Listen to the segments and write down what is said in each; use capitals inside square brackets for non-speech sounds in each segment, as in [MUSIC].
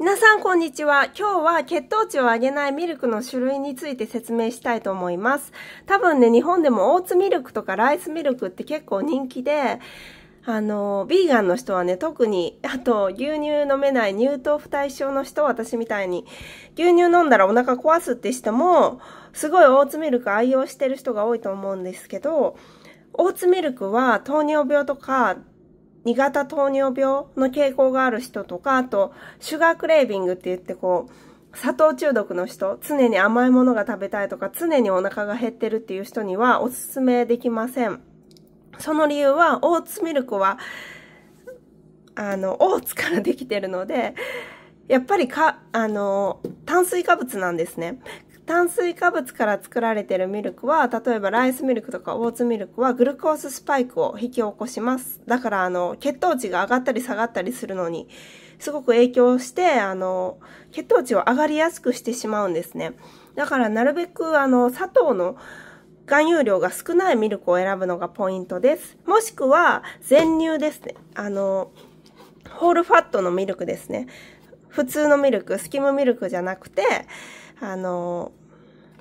皆さんこんにちは。今日は血糖値を上げないミルクの種類について説明したいと思います。多分ね、日本でもオーツミルクとかライスミルクって結構人気で、あの、ビーガンの人はね、特に、あと、牛乳飲めない乳糖不対症の人、私みたいに、牛乳飲んだらお腹壊すって人も、すごいオーツミルク愛用してる人が多いと思うんですけど、オーツミルクは糖尿病とか2型糖尿病の傾向がある人とか、あと、シュガークレービングって言ってこう、砂糖中毒の人、常に甘いものが食べたいとか、常にお腹が減ってるっていう人にはおすすめできません。その理由は、オーツミルクは、あの、オーツからできてるので、やっぱりか、あの、炭水化物なんですね。炭水化物から作られているミルクは、例えばライスミルクとかオーツミルクはグルコーススパイクを引き起こします。だからあの、血糖値が上がったり下がったりするのに、すごく影響して、あの、血糖値を上がりやすくしてしまうんですね。だからなるべくあの、砂糖の含有量が少ないミルクを選ぶのがポイントです。もしくは、全乳ですね。あの、ホールファットのミルクですね。普通のミルク、スキムミルクじゃなくて、あの、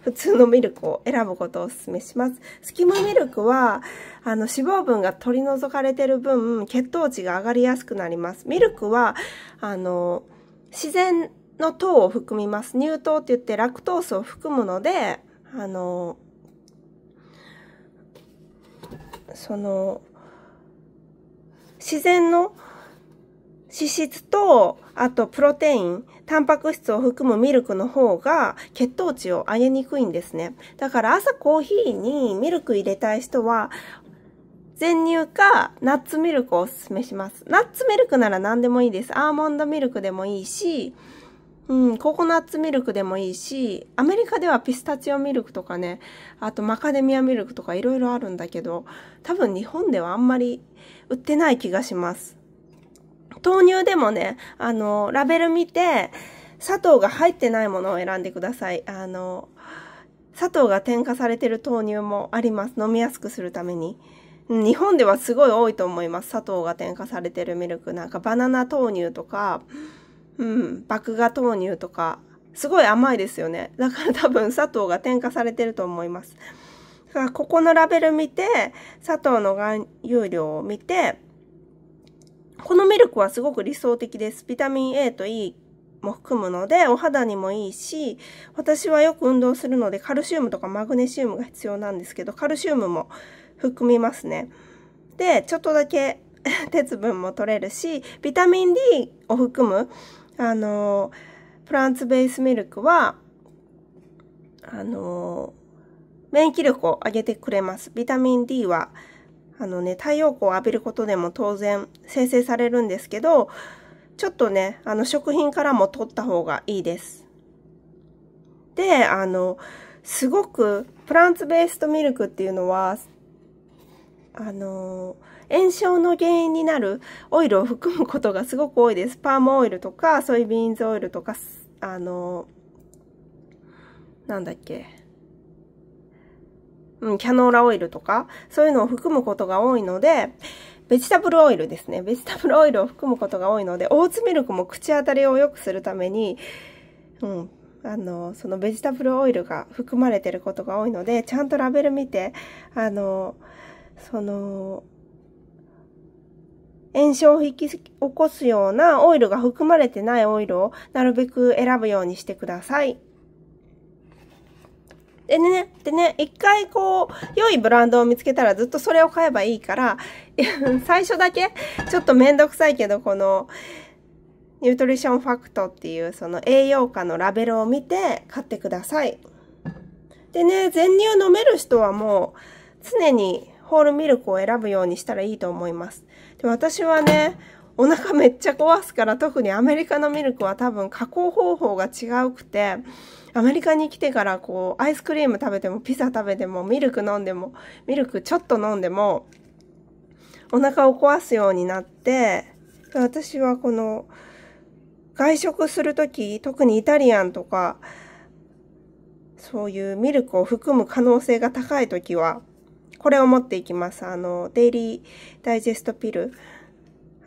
普通のミルクを選ぶことをお勧めします。スキムミルクは、あの、脂肪分が取り除かれてる分、血糖値が上がりやすくなります。ミルクは、あの、自然の糖を含みます。乳糖って言ってラクトースを含むので、あの、その、自然の脂質と、あとプロテイン、タンパク質を含むミルクの方が血糖値を上げにくいんですね。だから朝コーヒーにミルク入れたい人は、全乳かナッツミルクをおすすめします。ナッツミルクなら何でもいいです。アーモンドミルクでもいいし、うん、ココナッツミルクでもいいし、アメリカではピスタチオミルクとかね、あとマカデミアミルクとかいろいろあるんだけど、多分日本ではあんまり売ってない気がします。豆乳でもね、あの、ラベル見て、砂糖が入ってないものを選んでください。あの、砂糖が添加されてる豆乳もあります。飲みやすくするために。日本ではすごい多いと思います。砂糖が添加されてるミルク。なんかバナナ豆乳とか、うん、麦芽豆乳とか、すごい甘いですよね。だから多分砂糖が添加されてると思います。だからここのラベル見て、砂糖の含有量を見て、このミルクはすごく理想的です。ビタミン A と E も含むので、お肌にもいいし、私はよく運動するので、カルシウムとかマグネシウムが必要なんですけど、カルシウムも含みますね。で、ちょっとだけ [LAUGHS] 鉄分も取れるし、ビタミン D を含む、あの、プランツベースミルクは、あの、免疫力を上げてくれます。ビタミン D は、あのね、太陽光を浴びることでも当然生成されるんですけど、ちょっとね、あの食品からも取った方がいいです。で、あの、すごくプランツベーストミルクっていうのは、あの、炎症の原因になるオイルを含むことがすごく多いです。パームオイルとか、ソイビーンズオイルとか、あの、なんだっけ、うん、キャノーラオイルとか、そういうのを含むことが多いので、ベジタブルオイルですね。ベジタブルオイルを含むことが多いので、オーツミルクも口当たりを良くするために、うん、あの、そのベジタブルオイルが含まれてることが多いので、ちゃんとラベル見て、あの、その、炎症を引き起こすようなオイルが含まれてないオイルをなるべく選ぶようにしてください。でね、でね、一回こう、良いブランドを見つけたらずっとそれを買えばいいから、[LAUGHS] 最初だけ、ちょっとめんどくさいけど、この、ニュートリションファクトっていうその栄養価のラベルを見て買ってください。でね、全乳飲める人はもう常にホールミルクを選ぶようにしたらいいと思います。で私はね、お腹めっちゃ壊すから特にアメリカのミルクは多分加工方法が違うくて、アメリカに来てからこうアイスクリーム食べてもピザ食べてもミルク飲んでもミルクちょっと飲んでもお腹を壊すようになって私はこの外食する時特にイタリアンとかそういうミルクを含む可能性が高い時はこれを持っていきますあのデイリーダイジェストピル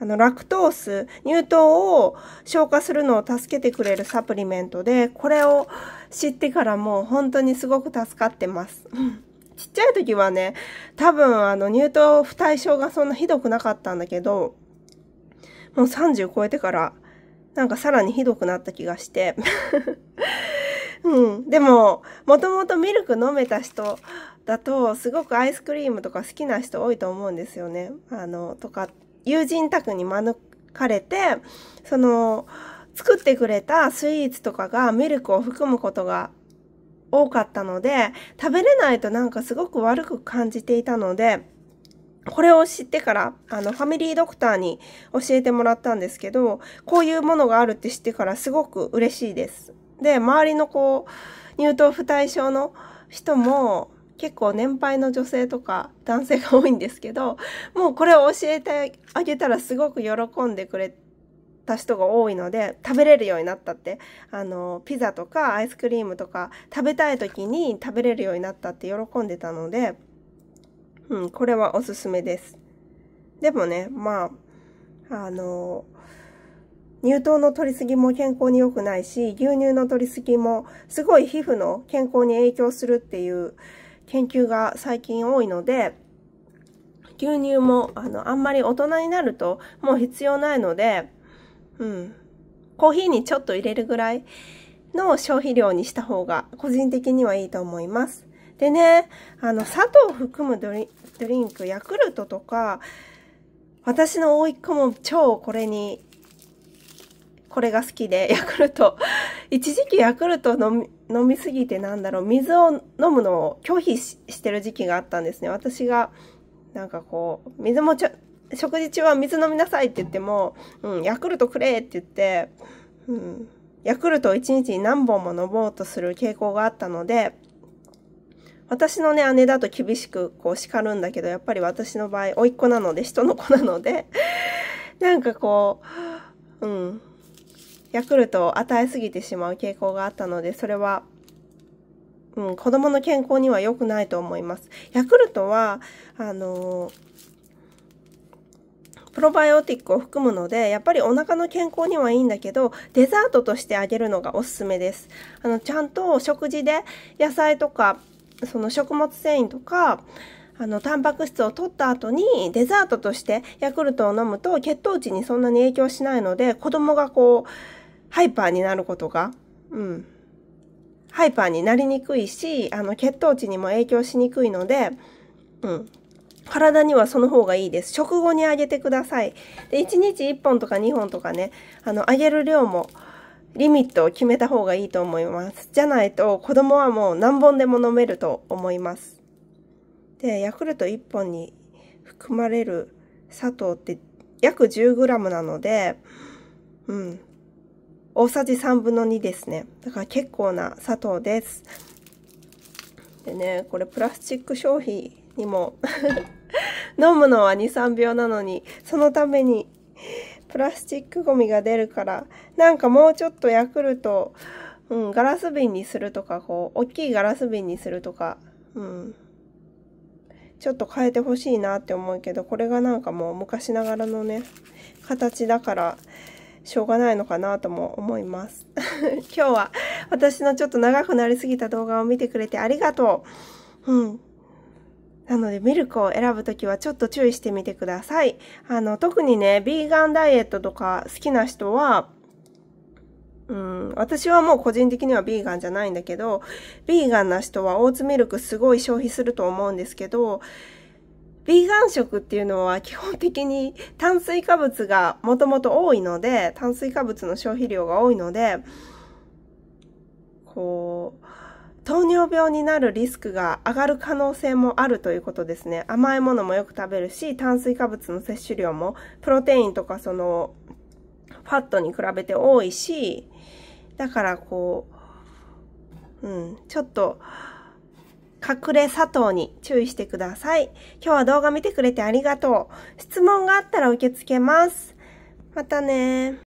あの、ラクトース、乳糖を消化するのを助けてくれるサプリメントで、これを知ってからもう本当にすごく助かってます。[LAUGHS] ちっちゃい時はね、多分あの、乳糖不対症がそんなひどくなかったんだけど、もう30超えてから、なんかさらにひどくなった気がして。[LAUGHS] うん。でも、もともとミルク飲めた人だと、すごくアイスクリームとか好きな人多いと思うんですよね。あの、とか友人宅に招かれて、その、作ってくれたスイーツとかがミルクを含むことが多かったので、食べれないとなんかすごく悪く感じていたので、これを知ってから、あの、ファミリードクターに教えてもらったんですけど、こういうものがあるって知ってからすごく嬉しいです。で、周りのこう、乳糖不対症の人も、結構年配の女性とか男性が多いんですけどもうこれを教えてあげたらすごく喜んでくれた人が多いので食べれるようになったってあのピザとかアイスクリームとか食べたい時に食べれるようになったって喜んでたので、うん、これはおすすめです。でもねまああの乳糖の取りすぎも健康に良くないし、牛乳の取りすぎもすごい皮膚の健康に影響するっていう研究が最近多いので、牛乳もあのあんまり大人になるともう必要ないので、うん、コーヒーにちょっと入れるぐらいの消費量にした方が個人的にはいいと思います。でね、あの、砂糖を含むドリンク、ヤクルトとか、私の甥いっ子も超これに、これが好きで、ヤクルト。一時期ヤクルト飲み、飲みすぎてなんだろう、水を飲むのを拒否してる時期があったんですね。私が、なんかこう、水もちょ、食事中は水飲みなさいって言っても、うん、ヤクルトくれって言って、うん、ヤクルトを一日に何本も飲もうとする傾向があったので、私のね、姉だと厳しくこう叱るんだけど、やっぱり私の場合、甥っ子なので、人の子なので、なんかこう、うん、ヤクルトを与えすぎてしまう傾向があったので、それは、うん、子供の健康には良くないと思います。ヤクルトは、あのプロバイオティックを含むので、やっぱりお腹の健康にはいいんだけど、デザートとしてあげるのがおすすめです。あの、ちゃんと食事で野菜とか、その食物繊維とか、あの、タンパク質を取った後にデザートとしてヤクルトを飲むと血糖値にそんなに影響しないので、子供がこう、ハイパーになることが、うん、ハイパーになりにくいし、あの、血糖値にも影響しにくいので、うん、体にはその方がいいです。食後にあげてください。で、1日1本とか2本とかね、あの、あげる量も、リミットを決めた方がいいと思います。じゃないと、子供はもう何本でも飲めると思います。で、ヤクルト1本に含まれる砂糖って約 10g なので、うん、大さじ3分の2ですね。だから結構な砂糖です。でね、これプラスチック消費にも [LAUGHS] 飲むのは2、3秒なのに、そのためにプラスチックゴミが出るから、なんかもうちょっとヤクルト、うん、ガラス瓶にするとか、こう、大きいガラス瓶にするとか、うん。ちょっと変えてほしいなって思うけど、これがなんかもう昔ながらのね、形だから、しょうがないのかなとも思います [LAUGHS] 今日は私のちょっと長くなりすぎた動画を見てくれてありがとう。うん。なので、ミルクを選ぶときはちょっと注意してみてください。あの、特にね、ビーガンダイエットとか好きな人は、うん、私はもう個人的にはビーガンじゃないんだけど、ビーガンな人はオーツミルクすごい消費すると思うんですけど、ヴィーガン食っていうのは基本的に炭水化物がもともと多いので、炭水化物の消費量が多いので、こう、糖尿病になるリスクが上がる可能性もあるということですね。甘いものもよく食べるし、炭水化物の摂取量も、プロテインとかその、ファットに比べて多いし、だからこう、うん、ちょっと、隠れ砂糖に注意してください。今日は動画見てくれてありがとう。質問があったら受け付けます。またね